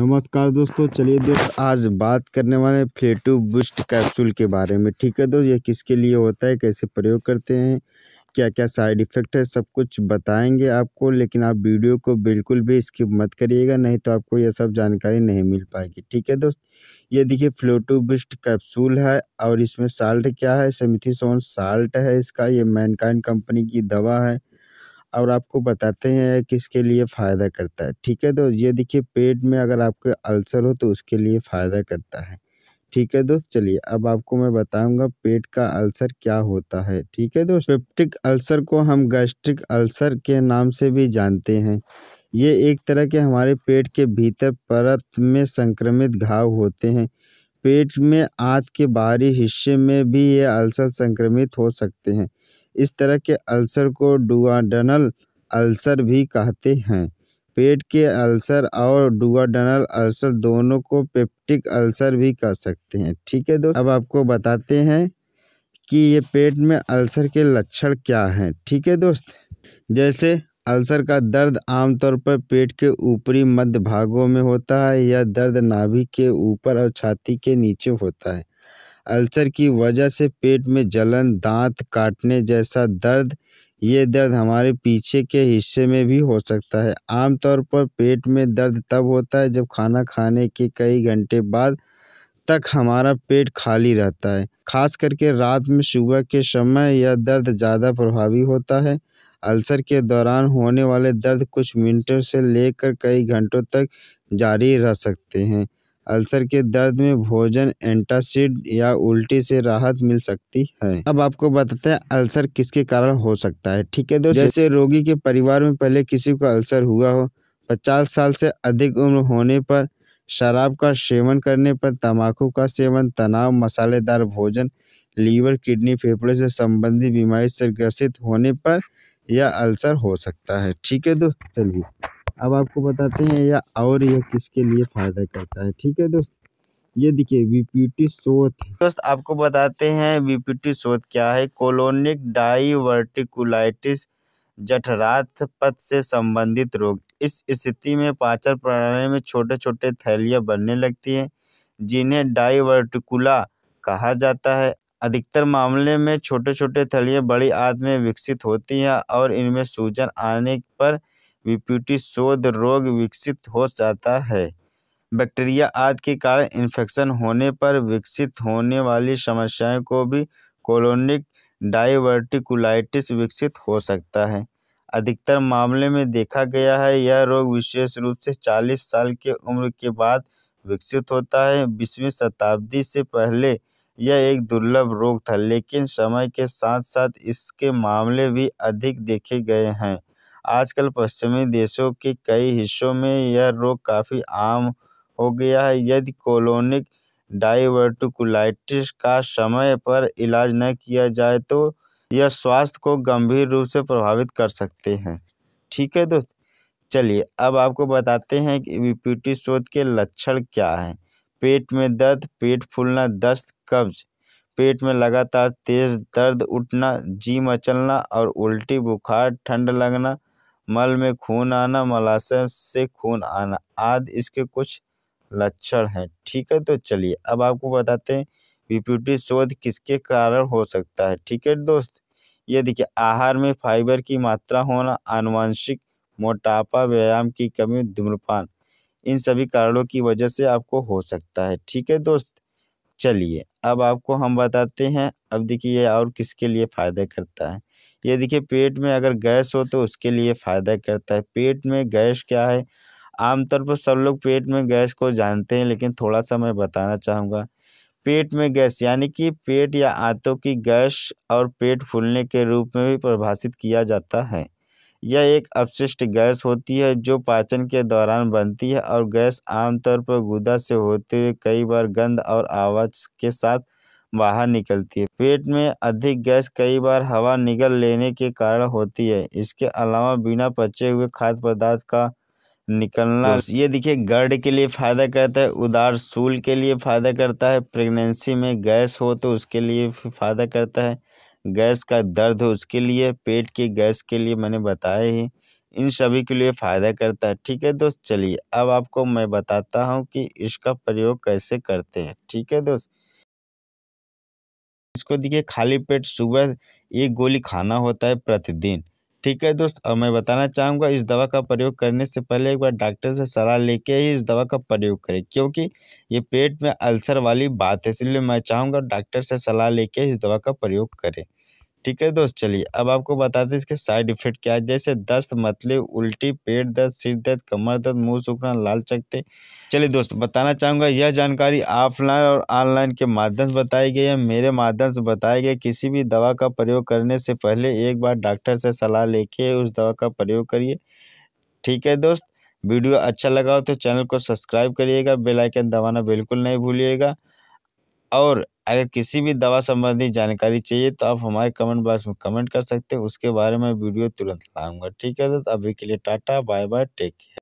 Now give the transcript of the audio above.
नमस्कार दोस्तों चलिए दोस्त आज बात करने वाले फ्लेटू बूस्ट कैप्सूल के बारे में ठीक है दोस्त ये किसके लिए होता है कैसे प्रयोग करते हैं क्या क्या साइड इफ़ेक्ट है सब कुछ बताएंगे आपको लेकिन आप वीडियो को बिल्कुल भी स्किप मत करिएगा नहीं तो आपको यह सब जानकारी नहीं मिल पाएगी ठीक है दोस्त ये देखिए फ्लोटू बिस्ट कैप्सूल है और इसमें साल्ट क्या है सेमिथिसोन साल्ट है इसका ये मैनकाइन कंपनी की दवा है और आपको बताते हैं किसके लिए फ़ायदा करता है ठीक है दोस्त तो ये देखिए पेट में अगर आपके अल्सर हो तो उसके लिए फ़ायदा करता है ठीक है दोस्त चलिए अब आपको मैं बताऊंगा पेट का अल्सर क्या होता है ठीक है दोस्त पेप्टिक अल्सर को हम गैस्ट्रिक अल्सर के नाम से भी जानते हैं ये एक तरह के हमारे पेट के भीतर परत में संक्रमित घाव होते हैं पेट में आँत के बाहरी हिस्से में भी ये अल्सर संक्रमित हो सकते हैं इस तरह के अल्सर को डुआडनल अल्सर भी कहते हैं पेट के अल्सर और डुआडनल अल्सर दोनों को पेप्टिक अल्सर भी कह सकते हैं ठीक है दोस्त अब आपको बताते हैं कि ये पेट में अल्सर के लक्षण क्या हैं ठीक है दोस्त जैसे अल्सर का दर्द आमतौर पर पेट के ऊपरी मध्य भागों में होता है या दर्द नाभि के ऊपर और छाती के नीचे होता है अल्सर की वजह से पेट में जलन दांत काटने जैसा दर्द ये दर्द हमारे पीछे के हिस्से में भी हो सकता है आमतौर पर पेट में दर्द तब होता है जब खाना खाने के कई घंटे बाद तक हमारा पेट खाली रहता है खास करके रात में सुबह के समय यह दर्द ज़्यादा प्रभावी होता है अल्सर के दौरान होने वाले दर्द कुछ मिनटों से लेकर कई घंटों तक जारी रह सकते हैं अल्सर के दर्द में भोजन एंटासिड या उल्टी से राहत मिल सकती है अब आपको बताते हैं अल्सर किसके कारण हो सकता है ठीक है दोस्तों जैसे रोगी के परिवार में पहले किसी को अल्सर हुआ हो पचास साल से अधिक उम्र होने पर शराब का सेवन करने पर तंबाकू का सेवन तनाव मसालेदार भोजन लीवर किडनी फेफड़े से संबंधित बीमारी से ग्रसित होने पर यह अल्सर हो सकता है ठीक है दोस्त चलिए अब आपको बताते हैं या और यह किसके लिए फ़ायदा करता है ठीक है दोस्त ये देखिए वीपीटी शोध दोस्त आपको बताते हैं वीपीटी शोध क्या है कोलोनिक डाइवर्टिकुलाइटिस जठरात पथ से संबंधित रोग इस स्थिति में पाचन प्रणाली में छोटे छोटे थैलियाँ बनने लगती हैं जिन्हें डाइवर्टिकुला कहा जाता है अधिकतर मामले में छोटे छोटे थैलियाँ बड़ी आद में विकसित होती हैं और इनमें सूजन आने पर विकृति शोध रोग विकसित हो जाता है बैक्टीरिया आदि के कारण इन्फेक्शन होने पर विकसित होने वाली समस्याएं को भी कॉलोनिक डाइवर्टिकुलाइटिस विकसित हो सकता है अधिकतर मामले में देखा गया है यह रोग विशेष रूप से चालीस साल के उम्र के बाद विकसित होता है बीसवीं शताब्दी से पहले यह एक दुर्लभ रोग था लेकिन समय के साथ साथ इसके मामले भी अधिक देखे गए हैं आजकल पश्चिमी देशों के कई हिस्सों में यह रोग काफी आम हो गया है यदि कॉलोनिक डाइवर्टिकुलाइटिस का समय पर इलाज न किया जाए तो यह स्वास्थ्य को गंभीर रूप से प्रभावित कर सकते हैं ठीक है दोस्त चलिए अब आपको बताते हैं कि वीपीटी शोध के लक्षण क्या हैं पेट में दर्द पेट फूलना दस्त कब्ज पेट में लगातार तेज दर्द उठना जी मचलना और उल्टी बुखार ठंड लगना मल में खून आना मलाशय से खून आना आदि इसके कुछ लक्षण हैं ठीक है तो चलिए अब आपको बताते हैं विपुटी शोध किसके कारण हो सकता है ठीक है दोस्त ये देखिए आहार में फाइबर की मात्रा होना आनुवंशिक मोटापा व्यायाम की कमी धूम्रपान इन सभी कारणों की वजह से आपको हो सकता है ठीक है दोस्त चलिए अब आपको हम बताते हैं अब देखिए ये और किसके लिए फ़ायदा करता है ये देखिए पेट में अगर गैस हो तो उसके लिए फ़ायदा करता है पेट में गैस क्या है आमतौर पर सब लोग पेट में गैस को जानते हैं लेकिन थोड़ा सा मैं बताना चाहूँगा पेट में गैस यानी कि पेट या आंतों की गैस और पेट फूलने के रूप में भी परिभाषित किया जाता है यह एक अपशिष्ट गैस होती है जो पाचन के दौरान बनती है और गैस आमतौर पर गुदा से होते हुए कई बार गंध और आवाज के साथ बाहर निकलती है पेट में अधिक गैस कई बार हवा निगल लेने के कारण होती है इसके अलावा बिना पचे हुए खाद्य पदार्थ का निकलना तो ये देखिए गर्ड के लिए फ़ायदा करता है उदार सूल के लिए फ़ायदा करता है प्रेगनेंसी में गैस हो तो उसके लिए फ़ायदा करता है गैस का दर्द हो उसके लिए पेट के गैस के लिए मैंने बताया ही इन सभी के लिए फ़ायदा करता है ठीक है दोस्त चलिए अब आपको मैं बताता हूँ कि इसका प्रयोग कैसे करते हैं ठीक है दोस्त इसको देखिए खाली पेट सुबह एक गोली खाना होता है प्रतिदिन ठीक है दोस्त अब मैं बताना चाहूँगा इस दवा का प्रयोग करने से पहले एक बार डॉक्टर से सलाह लेके ही इस दवा का प्रयोग करें क्योंकि ये पेट में अल्सर वाली बात है इसलिए मैं चाहूँगा डॉक्टर से सलाह लेके इस दवा का प्रयोग करें ठीक है दोस्त चलिए अब आपको बताते हैं इसके साइड इफेक्ट क्या है जैसे दस्त मतली उल्टी पेट दर्द सिर दर्द कमर दर्द मुंह सूखना लाल चकते चलिए दोस्त बताना चाहूँगा यह जानकारी ऑफलाइन और ऑनलाइन के माध्यम से बताई गई है मेरे माध्यम से बताए गए किसी भी दवा का प्रयोग करने से पहले एक बार डॉक्टर से सलाह लेके उस दवा का प्रयोग करिए ठीक है दोस्त वीडियो अच्छा लगा हो तो चैनल को सब्सक्राइब करिएगा बेलाइकन दबाना बिल्कुल नहीं भूलिएगा और अगर किसी भी दवा संबंधी जानकारी चाहिए तो आप हमारे कमेंट बॉक्स में कमेंट कर सकते हैं उसके बारे में वीडियो तुरंत लाऊंगा ठीक है दोस्त तो अभी के लिए tata bye bye take care